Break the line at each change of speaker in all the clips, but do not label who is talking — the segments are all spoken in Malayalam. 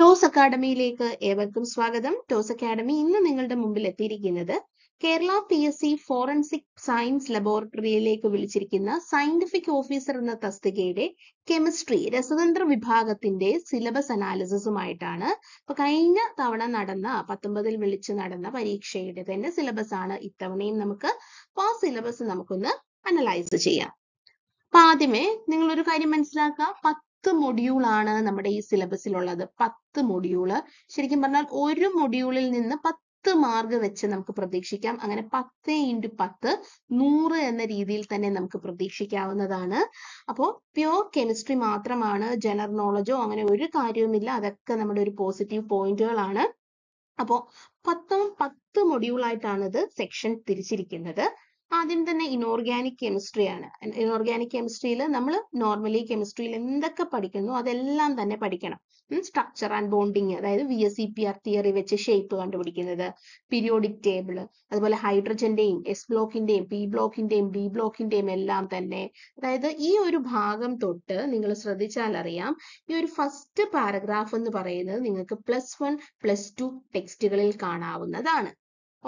ടോസ് അക്കാഡമിയിലേക്ക് ഏവർക്കും സ്വാഗതം ടോസ് അക്കാഡമി ഇന്ന് നിങ്ങളുടെ മുമ്പിൽ എത്തിയിരിക്കുന്നത് Kerala P S C forensic science ലബോറട്ടറിയിലേക്ക് വിളിച്ചിരിക്കുന്ന സയന്റിഫിക് ഓഫീസർ എന്ന തസ്തികയുടെ കെമിസ്ട്രി രസതന്ത്ര വിഭാഗത്തിന്റെ സിലബസ് അനാലിസിസുമായിട്ടാണ് ഇപ്പൊ കഴിഞ്ഞ തവണ നടന്ന പത്തൊമ്പതിൽ വിളിച്ച് നടന്ന പരീക്ഷയുടെ തന്നെ സിലബസ് ആണ് ഇത്തവണയും നമുക്ക് അപ്പൊ ആ സിലബസ് നമുക്കൊന്ന് അനലൈസ് ചെയ്യാം അപ്പൊ ആദ്യമേ നിങ്ങൾ ഒരു കാര്യം മനസ്സിലാക്കുക പത്ത് മൊഡ്യൂൾ ആണ് നമ്മുടെ ഈ സിലബസിലുള്ളത് പത്ത് മൊഡ്യൂള് ശരിക്കും പറഞ്ഞാൽ ഒരു മൊഡ്യൂളിൽ നിന്ന് പത്ത് മാർക്ക് വെച്ച് നമുക്ക് പ്രതീക്ഷിക്കാം അങ്ങനെ പത്ത് ഇൻറ്റു പത്ത് നൂറ് എന്ന രീതിയിൽ തന്നെ നമുക്ക് പ്രതീക്ഷിക്കാവുന്നതാണ് അപ്പോൾ പ്യുവർ കെമിസ്ട്രി മാത്രമാണ് ജനറൽ നോളജോ അങ്ങനെ ഒരു കാര്യവുമില്ല അതൊക്കെ നമ്മുടെ ഒരു പോസിറ്റീവ് പോയിന്റുകളാണ് അപ്പോൾ പത്തും പത്ത് മൊഡ്യൂൾ ആയിട്ടാണ് ഇത് സെക്ഷൻ തിരിച്ചിരിക്കുന്നത് ആദ്യം തന്നെ ഇനോർഗാനിക് കെമിസ്ട്രിയാണ് ഇനോർഗാനിക് കെമിസ്ട്രിയിൽ നമ്മൾ നോർമലി കെമിസ്ട്രിയിൽ എന്തൊക്കെ പഠിക്കുന്നു അതെല്ലാം തന്നെ പഠിക്കണം സ്ട്രക്ചർ ആൻഡ് ബോണ്ടിങ് അതായത് V S C P R theory വെച്ച് ഷേപ്പ് കണ്ടുപിടിക്കുന്നത് പീരിയോഡിക് ടേബിൾ അതുപോലെ ഹൈഡ്രജന്റെയും എസ് ബ്ലോക്കിന്റെയും പി ബ്ലോക്കിന്റെയും ബി ബ്ലോക്കിന്റെയും എല്ലാം തന്നെ അതായത് ഈ ഒരു ഭാഗം തൊട്ട് നിങ്ങൾ ശ്രദ്ധിച്ചാൽ അറിയാം ഈ ഒരു ഫസ്റ്റ് പാരഗ്രാഫ് എന്ന് പറയുന്നത് നിങ്ങൾക്ക് പ്ലസ് വൺ പ്ലസ് ടു ടെക്സ്റ്റുകളിൽ കാണാവുന്നതാണ്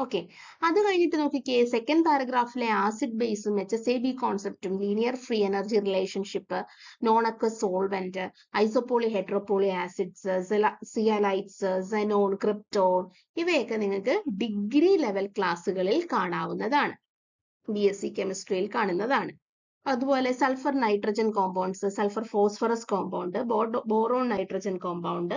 ഓക്കെ അത് കഴിഞ്ഞിട്ട് നോക്കിക്കേ സെക്കൻഡ് പാരഗ്രാഫിലെ ആസിഡ് ബേസും എച്ച് എസ് എ ബി കോൺസെപ്റ്റും linear free energy relationship non aqua solvent isopoly heteropoly acids zeolites xenon krypton ഇവയൊക്കെ നിങ്ങൾക്ക് ഡിഗ്രി ലെവൽ ക്ലാസ്സുകളിൽ കാണാവുന്നതാണ് ബി എസ് സി കെമിസ്ട്രിയിൽ കാണുന്നതാണ് അതുപോലെ sulphur nitrogen compounds sulphur phosphorus compound boron nitrogen compound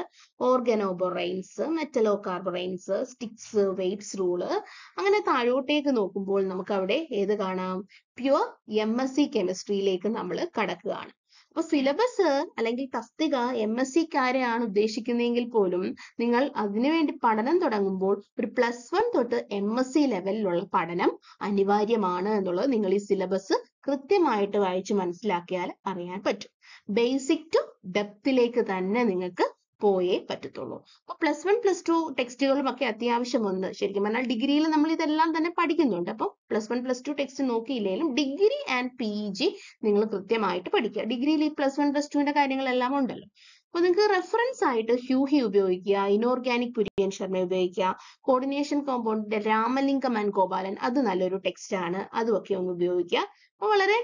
organoboranes metallo carboranes styx Wade's rule അങ്ങനെ താഴോട്ടേക്ക് നോക്കുമ്പോൾ നമുക്ക് അവിടെ ഏത് കാണാം പ്യുവർ എം എസ് സി കെമിസ്ട്രിയിലേക്ക് നമ്മൾ കടക്കുകയാണ് അപ്പൊ സിലബസ് അല്ലെങ്കിൽ തസ്തിക എം എസ് സിക്കാരെയാണ് ഉദ്ദേശിക്കുന്നതെങ്കിൽ പോലും നിങ്ങൾ അതിനുവേണ്ടി പഠനം തുടങ്ങുമ്പോൾ ഒരു പ്ലസ് വൺ തൊട്ട് എം എസ് സി ലെവലിലുള്ള പഠനം അനിവാര്യമാണ് എന്നുള്ളത് നിങ്ങൾ ഈ സിലബസ് കൃത്യമായിട്ട് വായിച്ച് മനസ്സിലാക്കിയാൽ അറിയാൻ പറ്റും ബേസിക് ടു ഡെപ്തിലേക്ക് തന്നെ നിങ്ങൾക്ക് പോയേ പറ്റത്തുള്ളൂ അപ്പൊ പ്ലസ് വൺ പ്ലസ് ടു ടെക്സ്റ്റുകളും ഒക്കെ അത്യാവശ്യം ഒന്ന് ശരിക്കും പറഞ്ഞാൽ ഡിഗ്രിയിൽ നമ്മൾ ഇതെല്ലാം തന്നെ പഠിക്കുന്നുണ്ട് അപ്പൊ plus one plus two text നോക്കിയില്ലെങ്കിലും ഡിഗ്രി ആൻഡ് പി ജി നിങ്ങൾ കൃത്യമായിട്ട് പഠിക്കുക ഡിഗ്രിയിൽ ഈ പ്ലസ് വൺ പ്ലസ് ടുവിന്റെ കാര്യങ്ങളെല്ലാം ഉണ്ടല്ലോ അപ്പൊ നിങ്ങൾക്ക് റെഫറൻസ് ആയിട്ട് ഹ്യൂഹി ഉപയോഗിക്കുക ഇനോർഗാനിക് പുരിയൻ ശർമ്മ ഉപയോഗിക്കുക കോർഡിനേഷൻ കോമ്പൗണ്ടിന്റെ രാമലിംഗം ആൻഡ് ഗോപാലൻ അത് നല്ലൊരു ടെക്സ്റ്റ് ആണ് അതുമൊക്കെ ഒന്ന് ഉപയോഗിക്കുക അപ്പൊ വളരെ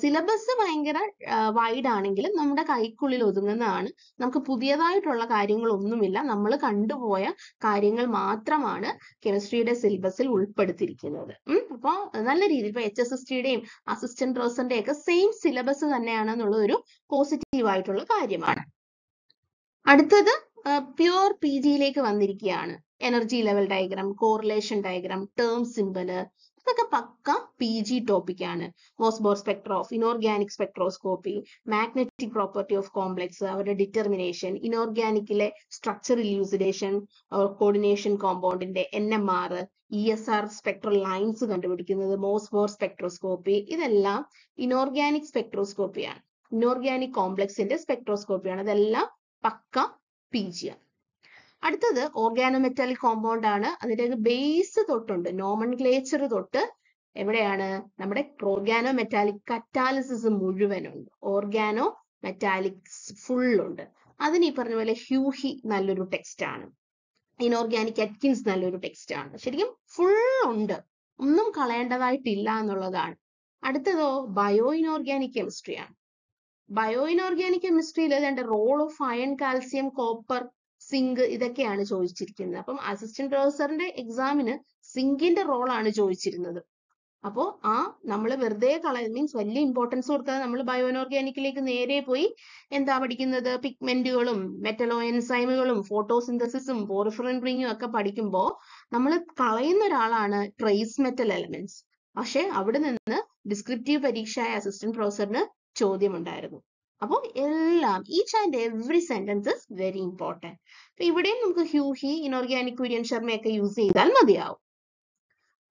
സിലബസ് ഭയങ്കര വൈഡ് ആണെങ്കിലും നമ്മുടെ കൈക്കുള്ളിൽ ഒതുങ്ങുന്നതാണ് നമുക്ക് പുതിയതായിട്ടുള്ള കാര്യങ്ങളൊന്നുമില്ല നമ്മൾ കണ്ടുപോയ കാര്യങ്ങൾ മാത്രമാണ് കെമിസ്ട്രിയുടെ സിലബസിൽ ഉൾപ്പെടുത്തിയിരിക്കുന്നത് അപ്പോൾ നല്ല രീതിയിൽ ഇപ്പൊ എച്ച് എസ് എസ് ടിയുടെയും അസിസ്റ്റന്റ് പ്രൊഫസറിന്റെ ഒക്കെ സെയിം സിലബസ് എന്നുള്ള ഒരു പോസിറ്റീവ് ആയിട്ടുള്ള കാര്യമാണ് അടുത്തത് പ്യുവർ പി ജിയിലേക്ക് വന്നിരിക്കുകയാണ് energy level diagram correlation diagram term symbol ഇതൊക്കെ പക്ക പി ജി ടോപ്പിക് ആണ് ഓസ്ബോർ spectra of inorganic spectroscopy magnetic property of complex അവരുടെ ഡിറ്റർമിനേഷൻ ഇനോർഗാനിക്കിലെ സ്ട്രക്ചർ യൂസിഡേഷൻ കോർഡിനേഷൻ കോമ്പൗണ്ടിന്റെ N M R E S R spectral lines കണ്ടുപിടിക്കുന്നത് മോസ്ബോർ സ്പെക്ട്രോസ്കോപ്പി ഇതെല്ലാം ഇനോർഗാനിക് സ്പെക്ട്രോസ്കോപ്പിയാണ് ഇനോർഗാനിക് കോംപ്ലക്സിന്റെ സ്പെക്ട്രോസ്കോപ്പിയാണ് അതെല്ലാം പക്ക പി ജി ആണ് അടുത്തത് ഓർഗാനോമെറ്റാലിക് കോമ്പൗണ്ട് ആണ് അതിന്റെ ബേസ് തൊട്ടുണ്ട് നോമൺ ക്ലേച്ചർ തൊട്ട് എവിടെയാണ് നമ്മുടെ ഓർഗാനോ മെറ്റാലിക് കറ്റാലിസിസ് മുഴുവനുണ്ട് ഓർഗാനോ മെറ്റാലിക്സ് ഉണ്ട് അതിന് ഈ പറഞ്ഞ പോലെ ഹ്യൂഹി നല്ലൊരു ടെക്സ്റ്റ് ആണ് ഇൻഓർഗാനിക് അറ്റ്കിൻസ് നല്ലൊരു ടെക്സ്റ്റ് ആണ് ശരിക്കും ഫുൾ ഉണ്ട് ഒന്നും കളയേണ്ടതായിട്ടില്ല എന്നുള്ളതാണ് അടുത്തതോ ബയോ ഇൻഓർഗാനിക് കെമിസ്ട്രി ആണ് ബയോ ഇൻഓർഗാനിക് കെമിസ്ട്രിയിൽ അതിന്റെ role of iron calcium copper zinc ഇതൊക്കെയാണ് ചോദിച്ചിരിക്കുന്നത് അപ്പം അസിസ്റ്റന്റ് പ്രൊഫസറിന്റെ എക്സാമിന് സിങ്കിന്റെ ആണ് ചോദിച്ചിരുന്നത് അപ്പോൾ ആ നമ്മൾ വെറുതെ കളയ മീൻസ് വലിയ ഇമ്പോർട്ടൻസ് കൊടുക്കാതെ നമ്മൾ ബയോനോർഗാനിക്കിലേക്ക് നേരെ പോയി എന്താ പഠിക്കുന്നത് പിഗ്മെന്റുകളും മെറ്റലോ എൻസൈമുകളും ഫോട്ടോസിന്തസിസും പോറിഫറിൻ ഒക്കെ പഠിക്കുമ്പോൾ നമ്മൾ കളയുന്ന ഒരാളാണ് ട്രേസ് മെറ്റൽ എലമെന്റ്സ് പക്ഷെ അവിടെ നിന്ന് ഡിസ്ക്രിപ്റ്റീവ് പരീക്ഷയായ അസിസ്റ്റന്റ് പ്രൊഫസറിന് ചോദ്യമുണ്ടായിരുന്നു അപ്പോൾ എല്ലാം each and every sentence is very important അപ്പൊ ഇവിടെയും നമുക്ക് ഹ്യൂ ഹി ഇനോർഗാനിക് കുര്യൻ ശർമ്മയൊക്കെ യൂസ് ചെയ്താൽ മതിയാവും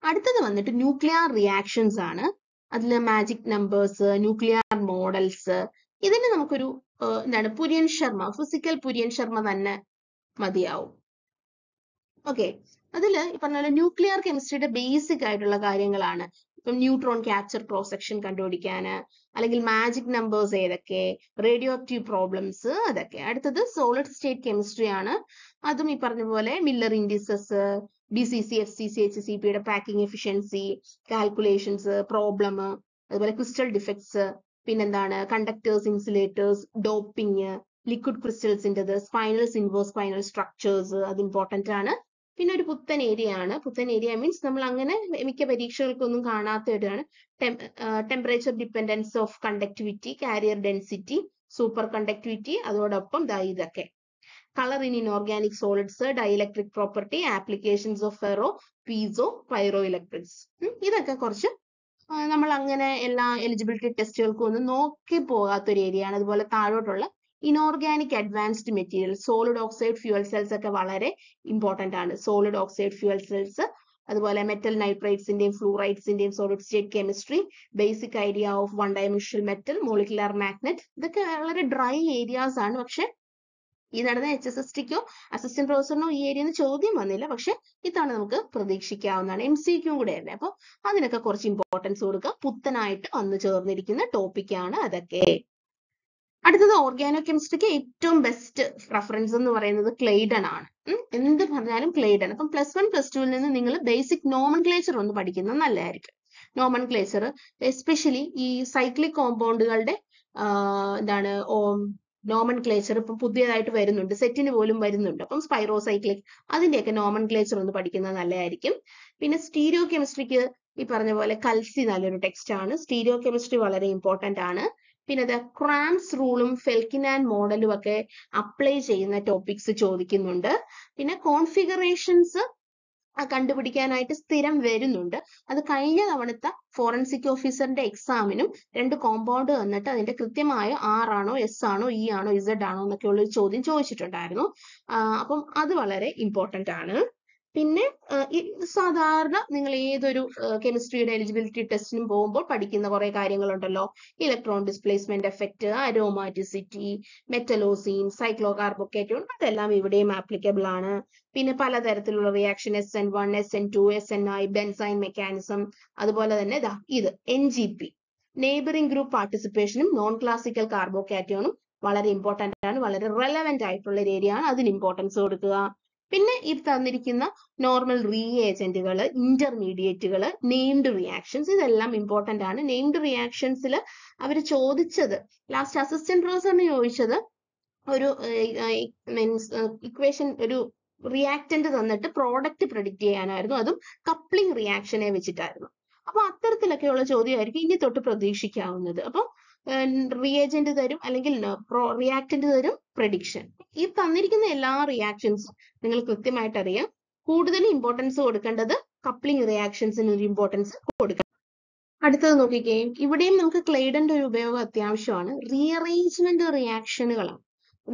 അടുത്തത് വന്നിട്ട് ന്യൂക്ലിയർ റിയാക്ഷൻസ് ആണ് അതിൽ മാജിക് നമ്പേഴ്സ് ന്യൂക്ലിയർ മോഡൽസ് ഇതിന് നമുക്കൊരു എന്താണ് പുര്യൻ ശർമ്മ ഫിസിക്കൽ പുര്യൻ ശർമ്മ തന്നെ മതിയാവും ഓക്കെ അതിൽ ഈ പറഞ്ഞ ന്യൂക്ലിയർ കെമിസ്ട്രിയുടെ ബേസിക് ആയിട്ടുള്ള കാര്യങ്ങളാണ് ഇപ്പം ന്യൂട്രോൺ ക്യാപ്ചർ ക്രോസ് സെക്ഷൻ കണ്ടുപിടിക്കാൻ അല്ലെങ്കിൽ മാജിക് നമ്പേഴ്സ് ഏതൊക്കെ റേഡിയോ ആക്റ്റീവ് പ്രോബ്ലംസ് അതൊക്കെ അടുത്തത് സോളിഡ് സ്റ്റേറ്റ് കെമിസ്ട്രി ആണ് അതും ഈ പറഞ്ഞ പോലെ Miller indices B C C F C C H C പിയുടെ പാക്കിംഗ് എഫിഷ്യൻസി കാൽക്കുലേഷൻസ് പ്രോബ്ലം അതുപോലെ ക്രിസ്റ്റൽ ഡിഫക്ട്സ് പിന്നെന്താണ് കണ്ടക്ടേഴ്സ് ഇൻസുലേറ്റേഴ്സ് ഡോപ്പിംഗ് ലിക്വിഡ് ക്രിസ്റ്റൽസിൻ്റെ സ്പൈനൽ സിൻവേഴ്സ് സ്പൈനൽ സ്ട്രക്ചേഴ്സ് അത് ഇമ്പോർട്ടൻ്റ് ആണ് പിന്നെ ഒരു പുത്തൻ ഏരിയ ആണ് പുത്തൻ ഏരിയ മീൻസ് നമ്മൾ അങ്ങനെ മിക്ക പരീക്ഷകൾക്കൊന്നും കാണാത്ത ഒരാണ് temperature dependence of conductivity carrier density super conductivity അതോടൊപ്പം ദാ ഇതൊക്കെ colour in inorganic solids dielectric property applications of ferro piezo pyro electrics ഇതൊക്കെ കുറച്ച് നമ്മൾ അങ്ങനെ എല്ലാ എലിജിബിലിറ്റി ടെസ്റ്റുകൾക്കും ഒന്നും നോക്കി പോകാത്ത ഒരു ഏരിയ ആണ് അതുപോലെ താഴോട്ടുള്ള inorganic advanced material solid oxide fuel cells ഒക്കെ വളരെ ഇമ്പോർട്ടന്റ് ആണ് സോളിഡ് ഓക്സൈഡ് ഫ്യൂവൽ സെൽസ് അതുപോലെ മെറ്റൽ നൈട്രൈറ്റ്സിന്റെയും ഫ്ലൂറൈഡ്സിന്റെയും solid state chemistry basic idea of one dimensional metal molecular magnet ഇതൊക്കെ വളരെ ഡ്രൈ ഏരിയാസ് ആണ് പക്ഷെ ഈ നടന്ന എച്ച് എസ് എസ് ടിക്കോ അസിസ്റ്റന്റ് പ്രൊഫസറിനോ ഈ ഏരിയ ചോദ്യം വന്നില്ല പക്ഷെ ഇതാണ് നമുക്ക് പ്രതീക്ഷിക്കാവുന്നതാണ് എം സി ക്യൂം കൂടെ അല്ലേ അപ്പൊ അതിനൊക്കെ കുറച്ച് ഇമ്പോർട്ടൻസ് കൊടുക്കുക പുത്തനായിട്ട് വന്നു ചേർന്നിരിക്കുന്ന ടോപ്പിക്കാണ് അതൊക്കെ അടുത്തത് ഓർഗാനോ കെമിസ്ട്രിക്ക് ഏറ്റവും ബെസ്റ്റ് റെഫറൻസ് എന്ന് പറയുന്നത് ക്ലെയ്ഡൺ ആണ് എന്ത് പറഞ്ഞാലും ക്ലെയ്ഡൺ അപ്പം പ്ലസ് വൺ പ്ലസ് ടുവിൽ നിന്ന് നിങ്ങൾ ബേസിക് നോമൺ ക്ലേച്ചർ ഒന്ന് പഠിക്കുന്നത് നല്ലതായിരിക്കും നോമൺ ക്ലേച്ചർ എസ്പെഷ്യലി ഈ സൈക്ലിക് കോമ്പൗണ്ടുകളുടെ എന്താണ് നോമൺ ക്ലേച്ചർ ഇപ്പം പുതിയതായിട്ട് വരുന്നുണ്ട് സെറ്റിന് പോലും വരുന്നുണ്ട് അപ്പം സ്പൈറോസൈക്ലിക് അതിന്റെയൊക്കെ നോമൺ ക്ലേച്ചർ ഒന്ന് പഠിക്കുന്നത് നല്ലതായിരിക്കും പിന്നെ സ്റ്റീരിയോ കെമിസ്ട്രിക്ക് ഈ പറഞ്ഞ പോലെ കൽസി നല്ലൊരു ടെക്സ്റ്റ് ആണ് സ്റ്റീരിയോ കെമിസ്ട്രി വളരെ ഇമ്പോർട്ടന്റ് ആണ് പിന്നെ അത് ക്രാംസ് റൂളും ആൻഡ് മോഡലും ഒക്കെ അപ്ലൈ ചെയ്യുന്ന ടോപ്പിക്സ് ചോദിക്കുന്നുണ്ട് പിന്നെ കോൺഫിഗറേഷൻസ് കണ്ടുപിടിക്കാനായിട്ട് സ്ഥിരം വരുന്നുണ്ട് അത് കഴിഞ്ഞ തവണത്തെ ഫോറൻസിക് ഓഫീസറിന്റെ എക്സാമിനും രണ്ട് കോമ്പൗണ്ട് തന്നിട്ട് അതിന്റെ കൃത്യമായ ആർ ആണോ എസ് ആണോ ഇ e ആണോ ഇസഡ് ആണോ എന്നൊക്കെയുള്ള ഒരു ചോദ്യം ചോദിച്ചിട്ടുണ്ടായിരുന്നു അപ്പം അത് വളരെ ഇമ്പോർട്ടന്റ് ആണ് പിന്നെ സാധാരണ നിങ്ങൾ ഏതൊരു കെമിസ്ട്രിയുടെ എലിജിബിലിറ്റി ടെസ്റ്റിനും പോകുമ്പോൾ പഠിക്കുന്ന കുറെ കാര്യങ്ങളുണ്ടല്ലോ electron displacement effect aromaticity metallocene cyclo carbocation അതെല്ലാം ഇവിടെയും ആപ്ലിക്കബിൾ ആണ് പിന്നെ പലതരത്തിലുള്ള reaction S N one S N two S N I benzyne mechanism അതുപോലെ തന്നെ ഇതാ ഇത് N G P neighbouring group പാർട്ടിസിപ്പേഷനും നോൺ ക്ലാസിക്കൽ കാർബോക്കാറ്റോണും വളരെ ഇമ്പോർട്ടന്റ് ആണ് വളരെ റെലവെന്റ് ആയിട്ടുള്ള ഒരു ഏരിയ ആണ് അതിന് ഇമ്പോർട്ടൻസ് കൊടുക്കുക പിന്നെ ഈ തന്നിരിക്കുന്ന നോർമൽ റീഏജന്റുകൾ ഇന്റർമീഡിയറ്റുകൾ നെയ്മഡ് റിയാക്ഷൻസ് ഇതെല്ലാം ഇമ്പോർട്ടന്റ് ആണ് നെയ്മഡ് റിയാക്ഷൻസിൽ അവർ ചോദിച്ചത് ലാസ്റ്റ് അസിസ്റ്റന്റ് പ്രൊഫസറിന് ചോദിച്ചത് ഒരു മീൻസ് ഇക്വേഷൻ ഒരു റിയാക്റ്റന്റ് തന്നിട്ട് പ്രോഡക്റ്റ് പ്രെഡിക്റ്റ് ചെയ്യാനായിരുന്നു അതും കപ്ലിംഗ് റിയാക്ഷനെ വെച്ചിട്ടായിരുന്നു അപ്പൊ അത്തരത്തിലൊക്കെയുള്ള ചോദ്യമായിരിക്കും ഇനി തൊട്ട് പ്രതീക്ഷിക്കാവുന്നത് അപ്പൊ റിയേജന്റ് തരും അല്ലെങ്കിൽ റിയാക്റ്റന്റ് തരും പ്രഡിക്ഷൻ ഈ തന്നിരിക്കുന്ന എല്ലാ റിയാക്ഷൻസും നിങ്ങൾ കൃത്യമായിട്ട് അറിയാം കൂടുതൽ ഇമ്പോർട്ടൻസ് കൊടുക്കേണ്ടത് കപ്ലിംഗ് റിയാക്ഷൻസിന് ഒരു ഇമ്പോർട്ടൻസ് കൊടുക്കണം അടുത്തത് നോക്കിക്കേ ഇവിടെയും നമുക്ക് ക്ലെയ്ഡന്റെ ഒരു ഉപയോഗം അത്യാവശ്യമാണ് റീഅറേഞ്ച്മെന്റ് റിയാക്ഷനുകളാണ്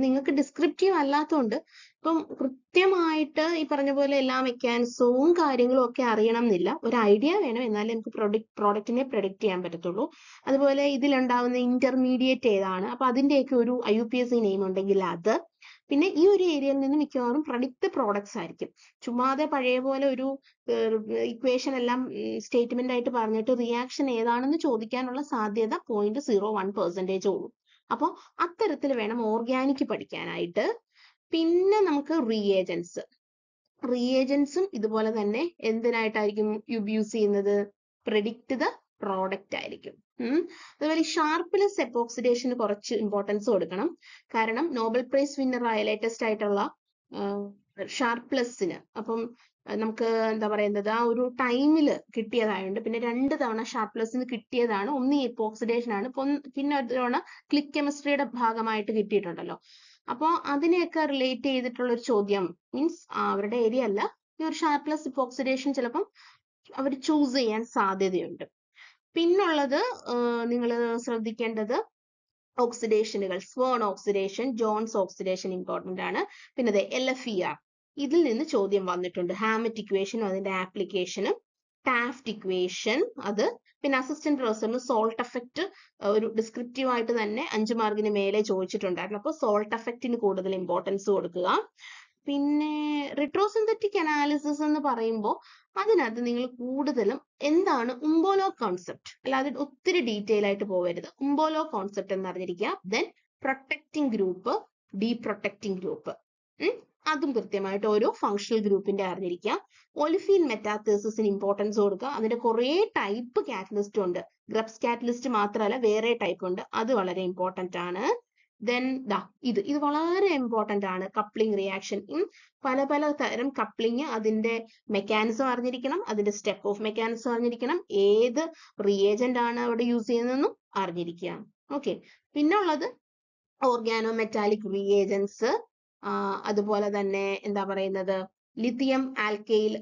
നിങ്ങൾക്ക് ഡിസ്ക്രിപ്റ്റീവ് അല്ലാത്തതുകൊണ്ട് ഇപ്പം കൃത്യമായിട്ട് ഈ പറഞ്ഞ പോലെ എല്ലാ മെക്കാനിസവും കാര്യങ്ങളും ഒക്കെ അറിയണം എന്നില്ല ഒരു ഐഡിയ വേണം എന്നാലേ നമുക്ക് പ്രൊഡക്റ്റ് പ്രോഡക്റ്റിനെ പ്രൊഡിക്റ്റ് ചെയ്യാൻ പറ്റത്തുള്ളൂ അതുപോലെ ഇതിലുണ്ടാവുന്ന ഇന്റർമീഡിയറ്റ് ഏതാണ് അപ്പൊ അതിന്റെയൊക്കെ ഒരു I U P S C name ഉണ്ടെങ്കിൽ അത് പിന്നെ ഈ ഒരു ഏരിയയിൽ നിന്ന് മിക്കവാറും പ്രൊഡക്റ്റ് പ്രോഡക്ട്സ് ആയിരിക്കും ചുമ്മാതെ പഴയ പോലെ ഒരു ഇക്വേഷൻ എല്ലാം സ്റ്റേറ്റ്മെന്റ് ആയിട്ട് പറഞ്ഞിട്ട് റിയാക്ഷൻ ഏതാണെന്ന് ചോദിക്കാനുള്ള സാധ്യത പോയിന്റ് സീറോ വൺ പെർസെൻറ്റേജ് ഉള്ളൂ അപ്പോൾ അത്തരത്തിൽ വേണം ഓർഗാനിക് പഠിക്കാനായിട്ട് പിന്നെ നമുക്ക് റിയേജൻസ് റിയേജൻസും ഇതുപോലെ തന്നെ എന്തിനായിട്ടായിരിക്കും യൂസ് ചെയ്യുന്നത് പ്രഡിക്ട് ദ പ്രോഡക്റ്റ് ആയിരിക്കും അതുപോലെ ഷാർപ്പിലെസ് എപ്പോക്സിഡേഷന് കുറച്ച് ഇമ്പോർട്ടൻസ് കൊടുക്കണം കാരണം നോബൽ പ്രൈസ് വിന്നർ ആയ ലേറ്റസ്റ്റ് ആയിട്ടുള്ള ഷാർപ്ലെസ്സിന് അപ്പം നമുക്ക് എന്താ പറയുന്നത് ആ ഒരു ടൈമിൽ കിട്ടിയതായുണ്ട് പിന്നെ രണ്ട് തവണ ഷാർപ്പ്ലെസ്സിന് കിട്ടിയതാണ് ഒന്ന് ഈ ഓക്സിഡേഷൻ ആണ് പിന്നെ ഒരു തവണ ക്ലിക്ക് കെമിസ്ട്രിയുടെ ഭാഗമായിട്ട് കിട്ടിയിട്ടുണ്ടല്ലോ അപ്പോ അതിനെയൊക്കെ റിലേറ്റ് ചെയ്തിട്ടുള്ള ഒരു ചോദ്യം മീൻസ് അവരുടെ ഏരിയ അല്ല ഈ ഒരു ഷാർപ്പ്ലെസ് ഇപ്പോ ഓക്സിഡേഷൻ ചിലപ്പം അവർ ചൂസ് ചെയ്യാൻ സാധ്യതയുണ്ട് പിന്നുള്ളത് നിങ്ങൾ ശ്രദ്ധിക്കേണ്ടത് ഓക്സിഡേഷനുകൾ Swern oxidation Jones oxidation important ആണ് പിന്നെ എൽ എഫ് ഇ ആർ ഇതിൽ നിന്ന് ചോദ്യം വന്നിട്ടുണ്ട് ഹാമറ്റ് ഇക്വേഷനും അതിന്റെ ആപ്ലിക്കേഷനും ടാഫ്റ്റ് ഇക്വേഷൻ അത് പിന്നെ അസിസ്റ്റന്റ് പ്രൊഫസറിന് സോൾട്ട് എഫക്റ്റ് ഒരു ഡിസ്ക്രിപ്റ്റീവ് ആയിട്ട് തന്നെ അഞ്ച് മാർക്കിന് മേലെ ചോദിച്ചിട്ടുണ്ടായിരുന്നു അപ്പോൾ സോൾട്ട് എഫക്റ്റിന് കൂടുതൽ ഇമ്പോർട്ടൻസ് കൊടുക്കുക പിന്നെ റിട്രോസിന്തറ്റിക് അനാലിസിസ് എന്ന് പറയുമ്പോൾ അതിനകത്ത് നിങ്ങൾ കൂടുതലും എന്താണ് ഉംബോലോ കോൺസെപ്റ്റ് അല്ലാതെ ഒത്തിരി ഡീറ്റെയിൽ ആയിട്ട് പോവരുത് ഉംബോലോ കോൺസെപ്റ്റ് എന്ന് അറിഞ്ഞിരിക്കുക then protecting group deprotecting group അതും കൃത്യമായിട്ട് ഓരോ ഫങ്ഷണൽ ഗ്രൂപ്പിന്റെ അറിഞ്ഞിരിക്കുക ഒലിഫീൻ മെറ്റാത്തേസിന് ഇമ്പോർട്ടൻസ് കൊടുക്കുക അതിന്റെ കുറേ ടൈപ്പ് കാറ്റലിസ്റ്റ് ഉണ്ട് ഗ്രബ്സ് കാറ്റലിസ്റ്റ് മാത്രമല്ല വേറെ ടൈപ്പ് ഉണ്ട് അത് വളരെ ഇമ്പോർട്ടന്റ് ആണ് ദെൻ ദാ ഇത് ഇത് വളരെ ഇമ്പോർട്ടന്റ് ആണ് കപ്ലിംഗ് റിയാക്ഷൻ പല പല തരം കപ്ലിംഗ് അതിന്റെ മെക്കാനിസം അറിഞ്ഞിരിക്കണം അതിന്റെ സ്റ്റെപ്പ് ഓഫ് മെക്കാനിസം അറിഞ്ഞിരിക്കണം ഏത് റിയേജന്റ് ആണ് അവിടെ യൂസ് ചെയ്യുന്നതെന്നും അറിഞ്ഞിരിക്കുക ഓക്കെ പിന്നെ ഉള്ളത് ഓർഗാനോ മെറ്റാലിക് റിയേജൻസ് അതുപോലെ തന്നെ എന്താ പറയുന്നത് lithium alkyl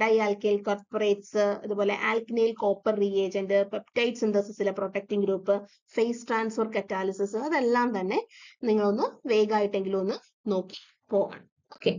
di alkyl cuprates അതുപോലെ ആൽക്കനൈൽ കോപ്പർ റിയേജന്റ് പെപ്റ്റൈഡ് സിന്തസിസിലെ protecting group phase transfer catalysis അതെല്ലാം തന്നെ നിങ്ങളൊന്ന് വേഗമായിട്ടെങ്കിലും ഒന്ന് നോക്കി പോകണം ഓക്കെ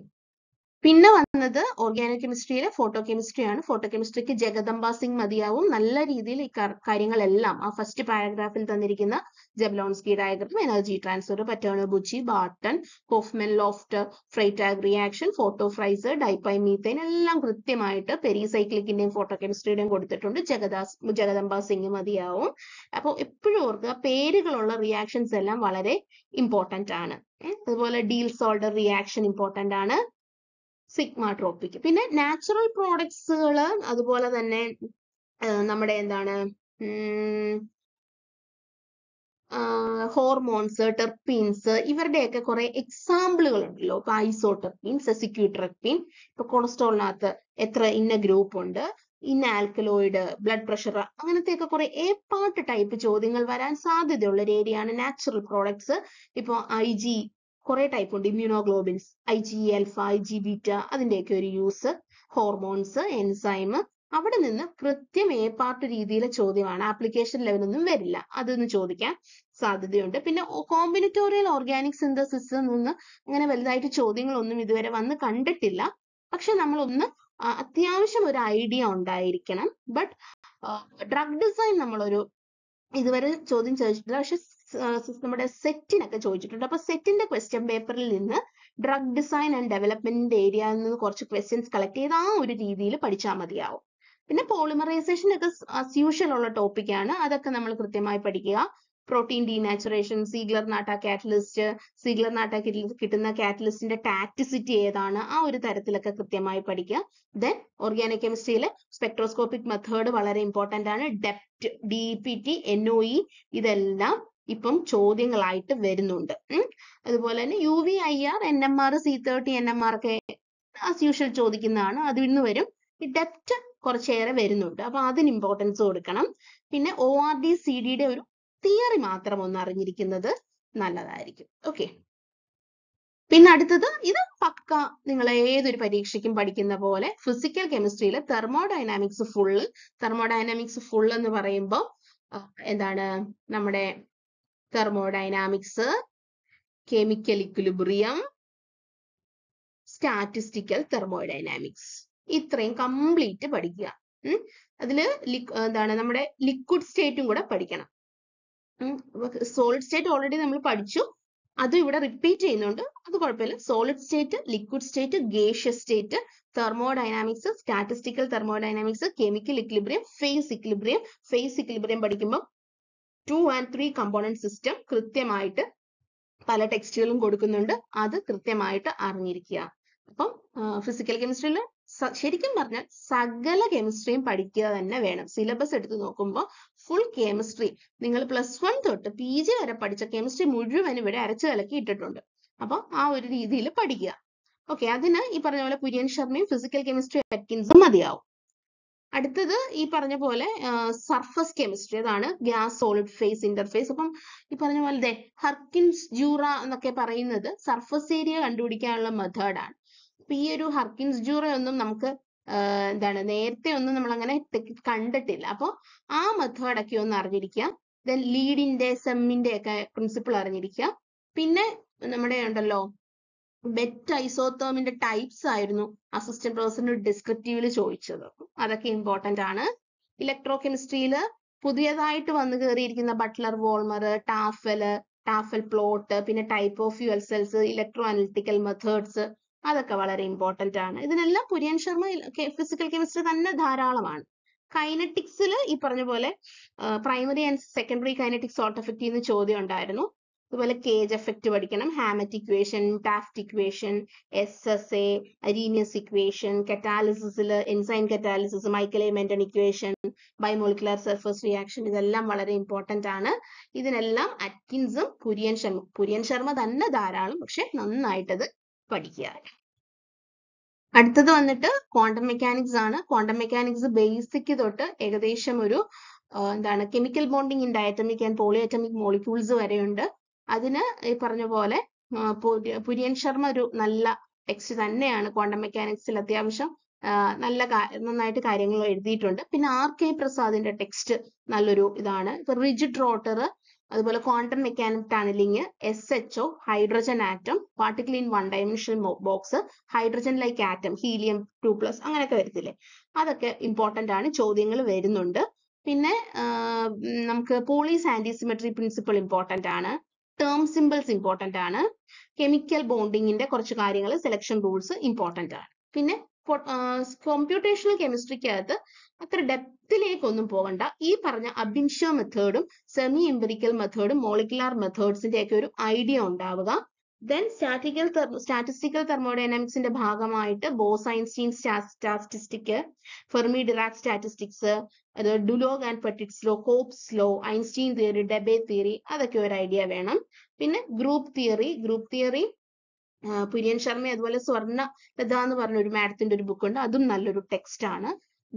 പിന്നെ വന്നത് ഓർഗാനിക് കെമിസ്ട്രിയിലെ ഫോട്ടോ കെമിസ്ട്രിയാണ് ഫോട്ടോ കെമിസ്ട്രിക്ക് ജഗദംബ സിംഗ് മതിയാവും നല്ല രീതിയിൽ ഈ കാര്യങ്ങളെല്ലാം ആ ഫസ്റ്റ് പാരഗ്രാഫിൽ തന്നിരിക്കുന്ന Jablonski diagram energy transfer Paterno Buchi Barton Hofmann Loffler Freytag reaction photo Fries di pi methane എല്ലാം കൃത്യമായിട്ട് പെരിസൈക്ലിക്കിന്റെയും ഫോട്ടോ കെമിസ്ട്രിയുടെയും കൊടുത്തിട്ടുണ്ട് ജഗദാസ് ജഗദംബ സിംഗ് മതിയാവും അപ്പോൾ എപ്പോഴും ഓർക്കുക പേരുകളുള്ള റിയാക്ഷൻസ് എല്ലാം വളരെ ഇമ്പോർട്ടൻ്റ് ആണ് അതുപോലെ ഡീൽ സോൾഡർ റിയാക്ഷൻ ഇമ്പോർട്ടൻ്റ് ആണ് സിഗ്മ ട്രോപ്പിക് പിന്നെ നാച്ചുറൽ പ്രോഡക്ട്സുകൾ അതുപോലെ തന്നെ നമ്മുടെ എന്താണ് ഹോർമോൺസ് ടെർപ്പീൻസ് ഇവരുടെയൊക്കെ കുറെ എക്സാമ്പിളുകൾ ഉണ്ടല്ലോ ഇപ്പൊ ഐസോടെർപ്പീൻ സെസിക്യൂട്ടർപ്പീൻ ഇപ്പൊ കൊളസ്ട്രോളിനകത്ത് എത്ര ഇന്ന ഗ്രൂപ്പ് ഉണ്ട് ഇന്ന ആൽക്കലോയിഡ് ബ്ലഡ് പ്രഷർ അങ്ങനത്തെ ഒക്കെ കുറെ എ പാർട്ട് ടൈപ്പ് ചോദ്യങ്ങൾ വരാൻ സാധ്യതയുള്ള ഒരു ഏരിയയാണ് നാച്ചുറൽ പ്രോഡക്ട്സ് ഇപ്പോ ഐ ജി കുറെ ടൈപ്പ് ഉണ്ട് immunoglobulins I G alpha I G beta അതിന്റെയൊക്കെ ഒരു യൂസ് ഹോർമോൺസ് എൻസൈം അവിടെ നിന്ന് കൃത്യം എ പാർട്ട് രീതിയിലെ ചോദ്യമാണ് ആപ്ലിക്കേഷൻ ലെവലൊന്നും വരില്ല അതൊന്ന് ചോദിക്കാൻ സാധ്യതയുണ്ട് പിന്നെ കോമ്പിനിറ്റോറിയൽ ഓർഗാനിക് സിന്തസിസ് നിന്ന് അങ്ങനെ വലുതായിട്ട് ചോദ്യങ്ങളൊന്നും ഇതുവരെ വന്ന് കണ്ടിട്ടില്ല പക്ഷെ നമ്മൾ ഒന്ന് അത്യാവശ്യം ഒരു ഐഡിയ ഉണ്ടായിരിക്കണം ബട്ട് ഡ്രഗ് ഡിസൈൻ നമ്മളൊരു ഇതുവരെ ചോദ്യം ചോദിച്ചിട്ടില്ല പക്ഷെ നമ്മുടെ സെറ്റിനൊക്കെ ചോദിച്ചിട്ടുണ്ട് അപ്പൊ സെറ്റിന്റെ ക്വസ്റ്റ്യൻ പേപ്പറിൽ നിന്ന് ഡ്രഗ് ഡിസൈൻ ആൻഡ് ഡെവലപ്മെന്റ് ഏരിയയിൽ നിന്ന് കുറച്ച് ക്വസ്റ്റ്യൻസ് കളക്ട് ചെയ്ത് ആ ഒരു രീതിയിൽ പഠിച്ചാൽ മതിയാവും പിന്നെ പോളിമറൈസേഷൻ ഒക്കെ അസ് യൂഷ്വൽ ഉള്ള ടോപ്പിക്കാണ് അതൊക്കെ നമ്മൾ കൃത്യമായി പഠിക്കുക protein denaturation Ziegler Natta catalyst Ziegler Natta കിട്ടുന്ന കാറ്റലിസ്റ്റിന്റെ ടാക്ടിസിറ്റി ഏതാണ് ആ ഒരു തരത്തിലൊക്കെ കൃത്യമായി പഠിക്കുക ദെൻ ഓർഗാനിക് കെമിസ്ട്രിയിലെ സ്പെക്ട്രോസ്കോപ്പിക് മെത്തേഡ് വളരെ ഇമ്പോർട്ടന്റ് ആണ് DEPT D P T NOE ഇതെല്ലാം ഇപ്പം ചോദ്യങ്ങളായിട്ട് വരുന്നുണ്ട് അതുപോലെ തന്നെ U V I R N M R C thirty N M R ഒക്കെ ആസ് യൂഷ്വൽ ചോദിക്കുന്നതാണ് അതിൽ നിന്ന് വരും ഡെപ്റ്റ് കുറച്ചേറെ വരുന്നുണ്ട് അപ്പൊ അതിന് ഇമ്പോർട്ടൻസ് കൊടുക്കണം പിന്നെ ഒ ആർ ഡി സി ഡിയുടെ ഒരു തിയറി മാത്രം ഒന്ന് അറിഞ്ഞിരിക്കുന്നത് നല്ലതായിരിക്കും ഓക്കെ പിന്നെ അടുത്തത് ഇത് പക്ക നിങ്ങൾ ഏതൊരു പരീക്ഷയ്ക്കും പഠിക്കുന്ന പോലെ ഫിസിക്കൽ കെമിസ്ട്രിയിലെ തെർമോഡൈനാമിക്സ് ഫുള്ള് തെർമോഡൈനാമിക്സ് ഫുൾ എന്ന് പറയുമ്പോൾ എന്താണ് നമ്മുടെ thermodynamics chemical equilibrium statistical thermodynamics ഇത്രയും കംപ്ലീറ്റ് പഠിക്കുക അതില് എന്താണ് നമ്മുടെ ലിക്വിഡ് സ്റ്റേറ്റും കൂടെ പഠിക്കണം സോളിഡ് സ്റ്റേറ്റ് ഓൾറെഡി നമ്മൾ പഠിച്ചു അത് ഇവിടെ റിപ്പീറ്റ് ചെയ്യുന്നുണ്ട് അത് കുഴപ്പമില്ല solid state liquid state gaseous state thermodynamics statistical thermodynamics chemical equilibrium phase equilibrium phase equilibrium പഠിക്കുമ്പോൾ two and three component system കൃത്യമായിട്ട് പല ടെക്സ്റ്റുകളും കൊടുക്കുന്നുണ്ട് അത് കൃത്യമായിട്ട് അറിഞ്ഞിരിക്കുക അപ്പം ഫിസിക്കൽ കെമിസ്ട്രിയിൽ ശരിക്കും പറഞ്ഞാൽ സകല കെമിസ്ട്രിയും പഠിക്കുക തന്നെ വേണം സിലബസ് എടുത്ത് നോക്കുമ്പോൾ ഫുൾ കെമിസ്ട്രി നിങ്ങൾ പ്ലസ് വൺ തൊട്ട് പി ജി വരെ പഠിച്ച കെമിസ്ട്രി മുഴുവൻ ഇവിടെ അരച്ചു കലക്കി ഇട്ടിട്ടുണ്ട് അപ്പം ആ ഒരു രീതിയിൽ പഠിക്കുക ഓക്കെ അതിന് ഈ പറഞ്ഞ പോലെ കുര്യൻ ശർമ്മയും ഫിസിക്കൽ കെമിസ്ട്രി അറ്റ്കിൻസും മതിയാവും അടുത്തത് ഈ പറഞ്ഞ പോലെ സർഫസ് കെമിസ്ട്രി അതാണ് ഗ്യാസ് സോളിഡ് ഫേസ് ഇന്റർഫേസ് അപ്പം ഈ പറഞ്ഞ പോലെ ദേ ഹർക്കിൻസ് ജൂറ എന്നൊക്കെ പറയുന്നത് സർഫസ് ഏരിയ കണ്ടുപിടിക്കാനുള്ള മെത്തേഡാണ് അപ്പൊ ഈ ഒരു ഹർക്കിൻസ് ജൂറ ഒന്നും നമുക്ക് എന്താണ് നേരത്തെ ഒന്നും നമ്മൾ അങ്ങനെ കണ്ടിട്ടില്ല അപ്പോൾ ആ മെത്തേഡൊക്കെ ഒന്ന് അറിഞ്ഞിരിക്കാം ദെൻ ലീഡിന്റെ സെമ്മിന്റെ ഒക്കെ പ്രിൻസിപ്പിൾ അറിഞ്ഞിരിക്കുക പിന്നെ നമ്മുടെ ഉണ്ടല്ലോ ബെറ്റ് ഐസോതേമിന്റെ ടൈപ്സ് ആയിരുന്നു അസിസ്റ്റന്റ് പ്രൊഫസറിന്റെ ഡിസ്ക്രിപ്റ്റീവിൽ ചോദിച്ചത് അതൊക്കെ ഇമ്പോർട്ടന്റ് ആണ് ഇലക്ട്രോ കെമിസ്ട്രിയിൽ പുതിയതായിട്ട് വന്ന് കയറിയിരിക്കുന്ന Butler Volmer Tafel Tafel plot പിന്നെ type of fuel cells electro analytical methods അതൊക്കെ വളരെ ഇമ്പോർട്ടന്റ് ആണ് ഇതിനെല്ലാം കുര്യൻ ശർമ്മ ഫിസിക്കൽ കെമിസ്ട്രി തന്നെ ധാരാളമാണ് കൈനറ്റിക്സിൽ ഈ പറഞ്ഞ പോലെ primary and secondary kinetics salt എന്ന് ചോദ്യം ഉണ്ടായിരുന്നു അതുപോലെ കേജ് എഫക്റ്റ് പഠിക്കണം Hammett equation Taft equation S S A Arrhenius equation കറ്റാലിസിസിൽ enzyme catalysis Michaelis Menten equation bimolecular surface reaction ഇതെല്ലാം വളരെ ഇമ്പോർട്ടന്റ് ആണ് ഇതിനെല്ലാം അറ്റ്കിൻസും കുര്യൻ ശർമ്മ കുര്യൻ ശർമ്മ തന്നെ ധാരാളം പക്ഷെ നന്നായിട്ടത് പഠിക്കുക അടുത്തത് വന്നിട്ട് ക്വാണ്ടം മെക്കാനിക്സ് ആണ് ക്വാണ്ടം മെക്കാനിക്സ് ബേസിക് തൊട്ട് ഏകദേശം ഒരു എന്താണ് chemical bonding in diatomic and polyatomic molecules വരെയുണ്ട് അതിന് ഈ പറഞ്ഞ പോലെ പുരിയൻ ശർമ്മ ഒരു നല്ല ടെക്സ്റ്റ് തന്നെയാണ് ക്വാണ്ടം മെക്കാനിക്സിൽ അത്യാവശ്യം നല്ല നന്നായിട്ട് കാര്യങ്ങൾ എഴുതിയിട്ടുണ്ട് പിന്നെ ആർ കെ പ്രസാദിന്റെ ടെക്സ്റ്റ് നല്ലൊരു ഇതാണ് ഇപ്പൊ റിജിഡ് റോട്ടർ അതുപോലെ quantum mechanic tunnelling S H O hydrogen atom particle in one dimensional box hydrogen like atom helium two plus അങ്ങനെയൊക്കെ വരത്തില്ലേ അതൊക്കെ ഇമ്പോർട്ടന്റ് ആണ് ചോദ്യങ്ങൾ വരുന്നുണ്ട് പിന്നെ നമുക്ക് പോളി ആന്റിസിമെട്രി പ്രിൻസിപ്പിൾ ഇമ്പോർട്ടന്റ് ആണ് ടേം സിമ്പിൾസ് ഇമ്പോർട്ടന്റ് ആണ് കെമിക്കൽ ബോണ്ടിങ്ങിന്റെ കുറച്ച് കാര്യങ്ങൾ സെലക്ഷൻ റൂൾസ് ഇമ്പോർട്ടന്റ് ആണ് പിന്നെ കമ്പ്യൂട്ടേഷണൽ കെമിസ്ട്രിക്കകത്ത് അത്ര ഡെപ്തിലേക്കൊന്നും പോകണ്ട ഈ പറഞ്ഞ അബിൻഷ മെത്തേഡും സെമി എംപിരിക്കൽ മെത്തേഡും മോളിക്കുലാർ മെത്തേഡ്സിന്റെ ഒക്കെ ഒരു ഐഡിയ ഉണ്ടാവുക ദെൻ സ്റ്റാറ്റിക്കൽ സ്റ്റാറ്റിസ്റ്റിക്കൽ തെർമോഡൈനാമിക്സിന്റെ ഭാഗമായിട്ട് Bose Einstein statistic Fermi Dirac statistics Dulong and Petit's law Kopp's law Einstein theory Debye theory അതൊക്കെ ഒരു ഐഡിയ വേണം പിന്നെ ഗ്രൂപ്പ് തിയറി ഗ്രൂപ്പ് തിയറി കുര്യൻ ശർമ്മ അതുപോലെ സ്വർണ്ണ ലത എന്ന് പറഞ്ഞ ഒരു മാഡത്തിന്റെ ഒരു ബുക്ക് ഉണ്ട് അതും നല്ലൊരു ടെക്സ്റ്റ് ആണ്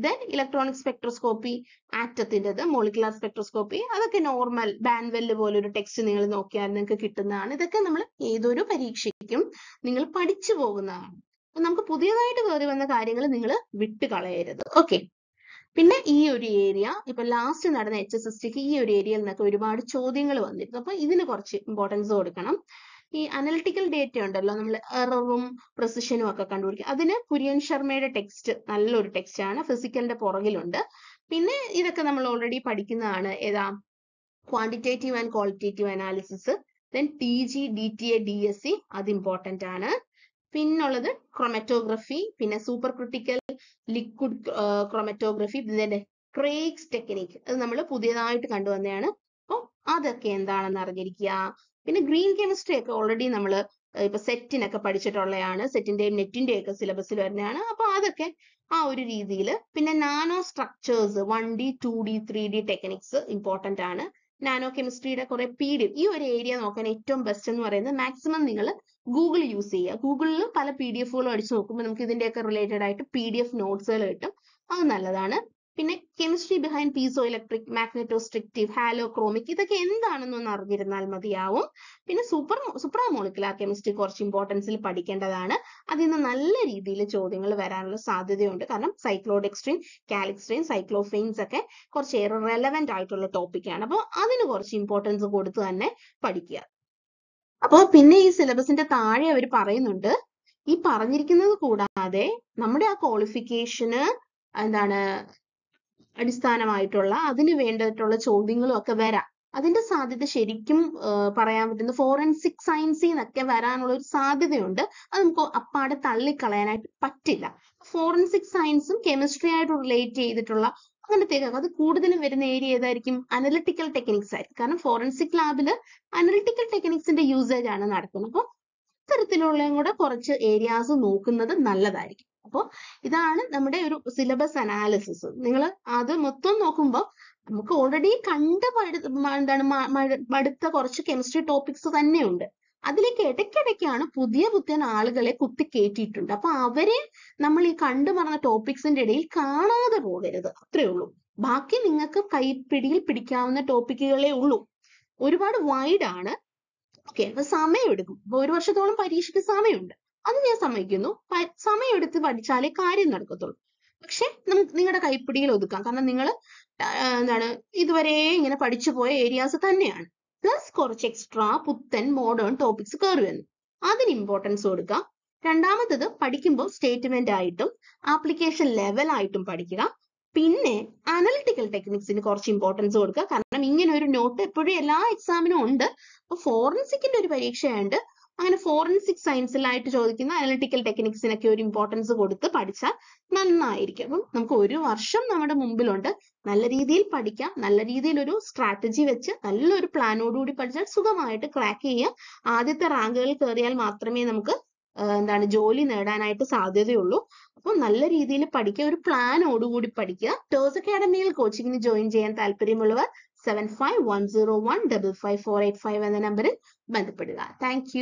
ദെൻ ഇലക്ട്രോണിക് സ്പെക്ട്രോസ്കോപ്പി ആറ്റത്തിൻ്റെത് മോളിക്കുലാർ സ്പെക്ട്രോസ്കോപ്പി അതൊക്കെ നോർമൽ ബാൻവെല്ല് പോലെ ഒരു ടെക്സ്റ്റ് നിങ്ങൾ നോക്കിയാൽ നിങ്ങൾക്ക് കിട്ടുന്നതാണ് ഇതൊക്കെ നമ്മൾ ഏതൊരു പരീക്ഷയ്ക്കും നിങ്ങൾ പഠിച്ചു പോകുന്നതാണ് അപ്പൊ നമുക്ക് പുതിയതായിട്ട് കയറി വന്ന കാര്യങ്ങൾ നിങ്ങൾ വിട്ടു കളയരുത് ഓക്കെ പിന്നെ ഈ ഒരു ഏരിയ ഇപ്പൊ ലാസ്റ്റ് നടന്ന എച്ച് എസ് എസ് ടിക്ക് ഈ ഒരു ഏരിയയിൽ നിന്നൊക്കെ ഒരുപാട് ചോദ്യങ്ങൾ വന്നിരുന്നു അപ്പൊ ഇതിന് കുറച്ച് ഇമ്പോർട്ടൻസ് കൊടുക്കണം ഈ അനലിറ്റിക്കൽ ഡേറ്റ ഉണ്ടല്ലോ നമ്മൾ എററും പ്രിസിഷനും ഒക്കെ കണ്ടുപിടിക്കും അതിന് കുര്യൻ ശർമ്മയുടെ ടെക്സ്റ്റ് നല്ലൊരു ടെക്സ്റ്റ് ആണ് ഫിസിക്കലിന്റെ പുറകിലുണ്ട് പിന്നെ ഇതൊക്കെ നമ്മൾ ഓൾറെഡി പഠിക്കുന്നതാണ് ഏതാ quantitative and qualitative analysis then T G D T A D S C അത് ഇമ്പോർട്ടൻ്റ് ആണ് പിന്നുള്ളത് ക്രൊമറ്റോഗ്രഫി പിന്നെ സൂപ്പർ ക്രിട്ടിക്കൽ ലിക്വിഡ് ക്രൊമറ്റോഗ്രഫി പിന്നെ ക്രേക്സ് ടെക്നിക് അത് നമ്മൾ പുതിയതായിട്ട് കണ്ടുവന്നതാണ് അപ്പോൾ അതൊക്കെ എന്താണെന്ന് അറിഞ്ഞിരിക്കുക പിന്നെ ഗ്രീൻ കെമിസ്ട്രി ഒക്കെ ഓൾറെഡി നമ്മൾ ഇപ്പൊ സെറ്റിനൊക്കെ പഠിച്ചിട്ടുള്ളതാണ് സെറ്റിന്റെയും നെറ്റിന്റെയും ഒക്കെ സിലബസിൽ വരുന്നതാണ് അപ്പൊ അതൊക്കെ ആ ഒരു രീതിയിൽ പിന്നെ nano structures one D two D three D techniques important ആണ് നാനോ കെമിസ്ട്രിയുടെ കുറെ പീഡിയം ഈ ഒരു ഏരിയ നോക്കാൻ ഏറ്റവും ബെസ്റ്റ് എന്ന് പറയുന്നത് മാക്സിമം നിങ്ങൾ ഗൂഗിൾ യൂസ് ചെയ്യുക ഗൂഗിളിൽ പല പി ഡി എഫുകളും അടിച്ചു നോക്കുമ്പോൾ നമുക്ക് ഇതിന്റെയൊക്കെ റിലേറ്റഡ് ആയിട്ട് പി ഡി എഫ് നോട്ട്സുകൾ കിട്ടും അത് നല്ലതാണ് പിന്നെ chemistry behind piezo electric magnetostrictive halochromic ഇതൊക്കെ ഒന്ന് അറിഞ്ഞിരുന്നാൽ മതിയാവും പിന്നെ സൂപ്പർ സൂപ്രാമോളിക്കുലർ കെമിസ്ട്രി കുറച്ച് ഇമ്പോർട്ടൻസിൽ പഠിക്കേണ്ടതാണ് അതിൽ നിന്ന് നല്ല രീതിയിൽ ചോദ്യങ്ങൾ വരാനുള്ള സാധ്യതയുണ്ട് കാരണം സൈക്ലോഡെക്സ്ട്രീൻ കാലിക്സ്ട്രീൻ സൈക്ലോഫെയിൻസ് ഒക്കെ ഏറെ റെലവെന്റ് ആയിട്ടുള്ള ടോപ്പിക്കാണ് അപ്പോൾ അതിന് കുറച്ച് ഇമ്പോർട്ടൻസ് കൊടുത്ത് തന്നെ പഠിക്കുക അപ്പോൾ പിന്നെ ഈ സിലബസിന്റെ താഴെ അവർ പറയുന്നുണ്ട് ഈ പറഞ്ഞിരിക്കുന്നത് കൂടാതെ നമ്മുടെ ആ ക്വാളിഫിക്കേഷന് എന്താണ് അടിസ്ഥാനമായിട്ടുള്ള അതിന് വേണ്ടിയിട്ടുള്ള ചോദ്യങ്ങളും ഒക്കെ വരാം അതിന്റെ സാധ്യത ശരിക്കും പറയാൻ പറ്റുന്ന ഫോറൻസിക് സയൻസിൽ നിന്നൊക്കെ വരാനുള്ള ഒരു സാധ്യതയുണ്ട് അത് നമുക്ക് അപ്പാടെ തള്ളിക്കളയാനായിട്ട് പറ്റില്ല ഫോറൻസിക് സയൻസും കെമിസ്ട്രി ആയിട്ട് റിലേറ്റ് ചെയ്തിട്ടുള്ള അങ്ങനത്തെ അത് കൂടുതലും വരുന്ന ഏരിയ ഏതായിരിക്കും അനലിറ്റിക്കൽ ടെക്നിക്സ് ആയിരിക്കും കാരണം ഫോറൻസിക് ലാബില് അനലിറ്റിക്കൽ ടെക്നിക്സിന്റെ യൂസേജ് ആണ് നടക്കുന്നത് അപ്പൊ ഇത്തരത്തിലുള്ളതും കൂടെ കുറച്ച് ഏരിയാസ് നോക്കുന്നത് നല്ലതായിരിക്കും അപ്പോൾ ഇതാണ് നമ്മുടെ ഒരു സിലബസ് അനാലിസിസ് നിങ്ങൾ അത് മൊത്തം നോക്കുമ്പോൾ നമുക്ക് ഓൾറെഡി കണ്ട എന്താണ് പഠിത്ത കുറച്ച് കെമിസ്ട്രി ടോപ്പിക്സ് തന്നെയുണ്ട് അതിലേക്ക് ഇടയ്ക്കിടയ്ക്കാണ് പുതിയ പുതിയ ആളുകളെ കുത്തി കയറ്റിയിട്ടുണ്ട് അപ്പൊ അവരെ നമ്മൾ ഈ കണ്ടു മറന്ന ടോപ്പിക്സിന്റെ ഇടയിൽ കാണാതെ പോകരുത് അത്രേ ഉള്ളൂ ബാക്കി നിങ്ങൾക്ക് കൈപ്പിടിയിൽ പിടിക്കാവുന്ന ടോപ്പിക്കുകളേ ഉള്ളൂ ഒരുപാട് വൈഡ് ആണ് ഓക്കെ അപ്പൊ സമയം എടുക്കും ഒരു വർഷത്തോളം പരീക്ഷയ്ക്ക് സമയമുണ്ട് അത് ഞാൻ സമ്മതിക്കുന്നു സമയമെടുത്ത് പഠിച്ചാലേ കാര്യം നടക്കത്തുള്ളൂ പക്ഷെ നമുക്ക് നിങ്ങളുടെ കൈപ്പിടിയിൽ ഒതുക്കാം കാരണം നിങ്ങൾ എന്താണ് ഇതുവരെ ഇങ്ങനെ പഠിച്ചു പോയ ഏരിയാസ് തന്നെയാണ് പ്ലസ് കുറച്ച് എക്സ്ട്രാ പുത്തൻ മോഡേൺ ടോപ്പിക്സ് കയറി വന്നു അതിന് ഇമ്പോർട്ടൻസ് കൊടുക്കുക രണ്ടാമത്തത് പഠിക്കുമ്പോൾ സ്റ്റേറ്റ്മെന്റ് ആയിട്ടും ആപ്ലിക്കേഷൻ ലെവൽ ആയിട്ടും പഠിക്കുക പിന്നെ അനലിറ്റിക്കൽ ടെക്നിക്സിന് കുറച്ച് ഇമ്പോർട്ടൻസ് കൊടുക്കുക കാരണം ഇങ്ങനെ ഒരു നോട്ട് എപ്പോഴും എല്ലാ എക്സാമിനും ഉണ്ട് അപ്പൊ ഫോറൻസിക്കിന്റെ ഒരു പരീക്ഷയുണ്ട് അങ്ങനെ ഫോറൻസിക് സയൻസിലായിട്ട് ചോദിക്കുന്ന അനലിറ്റിക്കൽ ടെക്നിക്സിനൊക്കെ ഒരു ഇമ്പോർട്ടൻസ് കൊടുത്ത് പഠിച്ചാൽ നന്നായിരിക്കും അപ്പം നമുക്ക് ഒരു വർഷം നമ്മുടെ മുമ്പിലുണ്ട് നല്ല രീതിയിൽ പഠിക്കാം നല്ല രീതിയിൽ ഒരു സ്ട്രാറ്റജി വെച്ച് നല്ലൊരു പ്ലാനോടുകൂടി പഠിച്ചാൽ സുഖമായിട്ട് ക്രാക്ക് ചെയ്യാം ആദ്യത്തെ റാങ്കുകളിൽ കയറിയാൽ മാത്രമേ നമുക്ക് എന്താണ് ജോലി നേടാനായിട്ട് സാധ്യതയുള്ളൂ അപ്പൊ നല്ല രീതിയിൽ പഠിക്കുക ഒരു പ്ലാനോടുകൂടി പഠിക്കുക ടേഴ്സ് അക്കാഡമിയിൽ കോച്ചിങ്ങിന് ജോയിൻ ചെയ്യാൻ താല്പര്യമുള്ളവർ seven five one zero one double five four eight five എന്ന നമ്പറിൽ ബന്ധപ്പെടുക താങ്ക്